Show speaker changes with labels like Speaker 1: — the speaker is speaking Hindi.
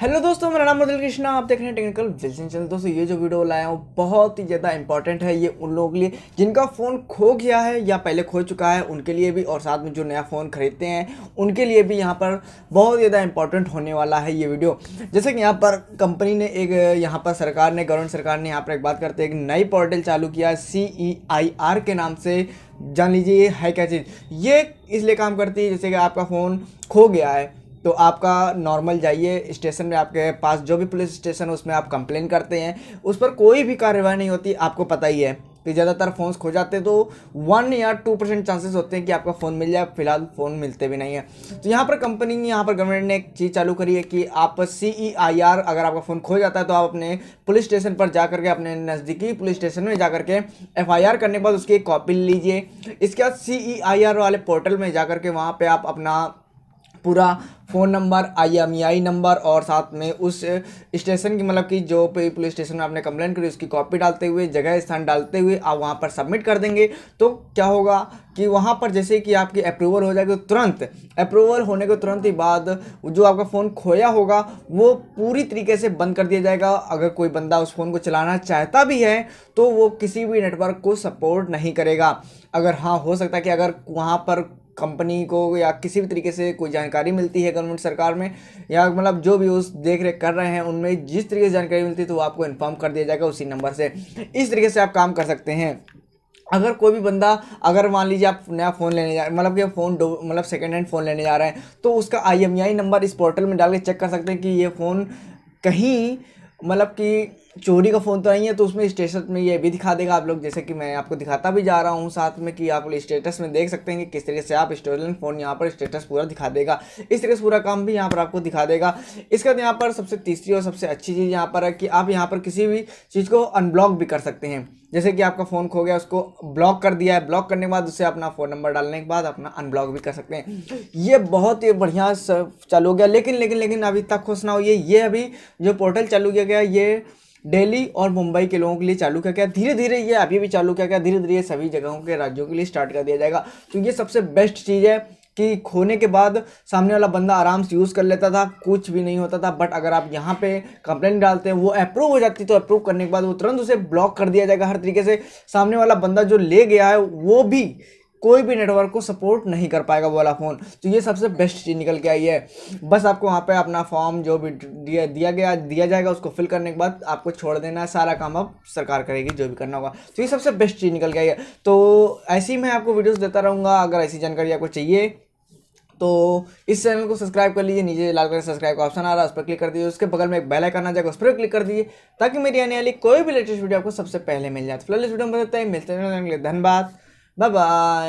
Speaker 1: हेलो दोस्तों मेरा नाम मुदल कृष्णा आप देख रहे हैं टेक्निकल विजन चैनल दोस्तों ये जो वीडियो लाया हूँ बहुत ही ज़्यादा इंपॉर्टेंट है ये उन लोगों के लिए जिनका फ़ोन खो गया है या पहले खो चुका है उनके लिए भी और साथ में जो नया फ़ोन खरीदते हैं उनके लिए भी यहाँ पर बहुत ज़्यादा इंपॉर्टेंट होने वाला है ये वीडियो जैसे कि यहाँ पर कंपनी ने एक यहाँ पर सरकार ने गवर्नमेंट सरकार ने यहाँ पर एक बात करते एक नई पोर्टल चालू किया सी e के नाम से जान लीजिए है क्या चीज़ ये इसलिए काम करती है जैसे कि आपका फ़ोन खो गया है तो आपका नॉर्मल जाइए स्टेशन में आपके पास जो भी पुलिस स्टेशन है उसमें आप कंप्लेन करते हैं उस पर कोई भी कार्रवाई नहीं होती आपको पता ही है कि ज़्यादातर फ़ोन खो जाते हैं तो वन या टू परसेंट चांसेस होते हैं कि आपका फ़ोन मिल जाए फिलहाल फ़ोन मिलते भी नहीं है तो यहाँ पर कंपनी यहाँ पर गवर्नमेंट ने एक चीज़ चालू करी है कि आप सी ई आई आर अगर आपका फ़ोन खो जाता है तो आप अपने पुलिस स्टेशन पर जा करके अपने नज़दीकी पुलिस स्टेशन में जा करके एफ आई आर करने के बाद उसकी कॉपी लीजिए इसके बाद सी ई आई आर वाले पोर्टल में जा करके वहाँ पर आप अपना पूरा फ़ोन नंबर आई नंबर और साथ में उस स्टेशन की मतलब कि जो पे पुलिस स्टेशन में आपने कंप्लेन करी उसकी कॉपी डालते हुए जगह स्थान डालते हुए आप वहाँ पर सबमिट कर देंगे तो क्या होगा कि वहाँ पर जैसे कि आपकी अप्रूवल हो जाएगी तुरंत अप्रूवल होने के तुरंत ही बाद जो आपका फ़ोन खोया होगा वो पूरी तरीके से बंद कर दिया जाएगा अगर कोई बंदा उस फ़ोन को चलाना चाहता भी है तो वो किसी भी नेटवर्क को सपोर्ट नहीं करेगा अगर हाँ हो सकता है कि अगर वहाँ पर कंपनी को या किसी भी तरीके से कोई जानकारी मिलती है गवर्नमेंट सरकार में या मतलब जो भी उस देख रेख कर रहे हैं उनमें जिस तरीके से जानकारी मिलती है तो आपको इन्फॉर्म कर दिया जाएगा उसी नंबर से इस तरीके से आप काम कर सकते हैं अगर कोई भी बंदा अगर मान लीजिए आप नया फ़ोन लेने जा मतलब कि फ़ोन मतलब सेकेंड हैंड फ़ोन लेने जा रहे हैं तो उसका आई नंबर e इस पोर्टल में डाल के चेक कर सकते हैं कि ये फ़ोन कहीं मतलब कि चोरी का फ़ोन तो नहीं है तो उसमें स्टेटस में ये भी दिखा देगा आप लोग जैसे कि मैं आपको दिखाता भी जा रहा हूँ साथ में कि आप लोग स्टेटस में देख सकते हैं कि किस तरीके से आप स्टोलन फ़ोन यहाँ पर स्टेटस पूरा दिखा देगा इस तरीके से पूरा काम भी यहाँ पर आपको दिखा देगा इसके बाद यहाँ पर सबसे तीसरी और सबसे अच्छी चीज़ यहाँ पर है कि आप यहाँ पर किसी भी चीज़ को अनब्लॉक भी कर सकते हैं जैसे कि आपका फ़ोन खो गया उसको ब्लॉक कर दिया है ब्लॉक करने के बाद उससे अपना फ़ोन नंबर डालने के बाद अपना अनब्लॉक भी कर सकते हैं ये बहुत ही बढ़िया चालू हो गया लेकिन लेकिन लेकिन अभी तक खुश ना हो ये ये अभी जो पोर्टल चालू किया गया ये दिल्ली और मुंबई के लोगों के लिए चालू किया गया धीरे धीरे ये अभी भी चालू किया गया धीरे धीरे सभी जगहों के राज्यों के लिए स्टार्ट कर दिया जाएगा तो ये सबसे बेस्ट चीज़ है कि खोने के बाद सामने वाला बंदा आराम से यूज़ कर लेता था कुछ भी नहीं होता था बट अगर आप यहाँ पे कंप्लेंट डालते हैं वो अप्रूव हो जाती तो अप्रूव करने के बाद वो तुरंत उसे ब्लॉक कर दिया जाएगा हर तरीके से सामने वाला बंदा जो ले गया है वो भी कोई भी नेटवर्क को सपोर्ट नहीं कर पाएगा वाला फ़ोन तो ये सबसे बेस्ट चीज़ निकल के आई है बस आपको वहाँ पे अपना फॉर्म जो भी दिया दिया गया दिया जाएगा उसको फिल करने के बाद आपको छोड़ देना है सारा काम अब सरकार करेगी जो भी करना होगा तो ये सबसे बेस्ट चीज़ निकल के आई है तो ऐसी मैं आपको वीडियोज़ देता रहूँगा अगर ऐसी जानकारी आपको चाहिए तो इस चैनल को सब्सक्राइब कर लीजिए नीचे लाल कलर सब्सक्राइब का ऑप्शन आ रहा है उस पर क्लिक कर दीजिए उसके बगल में एक बेल आइकन आ जाएगा उस पर क्लिक कर दीजिए ताकि मेरी आने वाली कोई भी लेटेस्ट वीडियो आपको सबसे पहले मिल जाए तो फिलहाल इस वीडियो में बताते हैं मिलते हैं धन्यवाद Bye bye.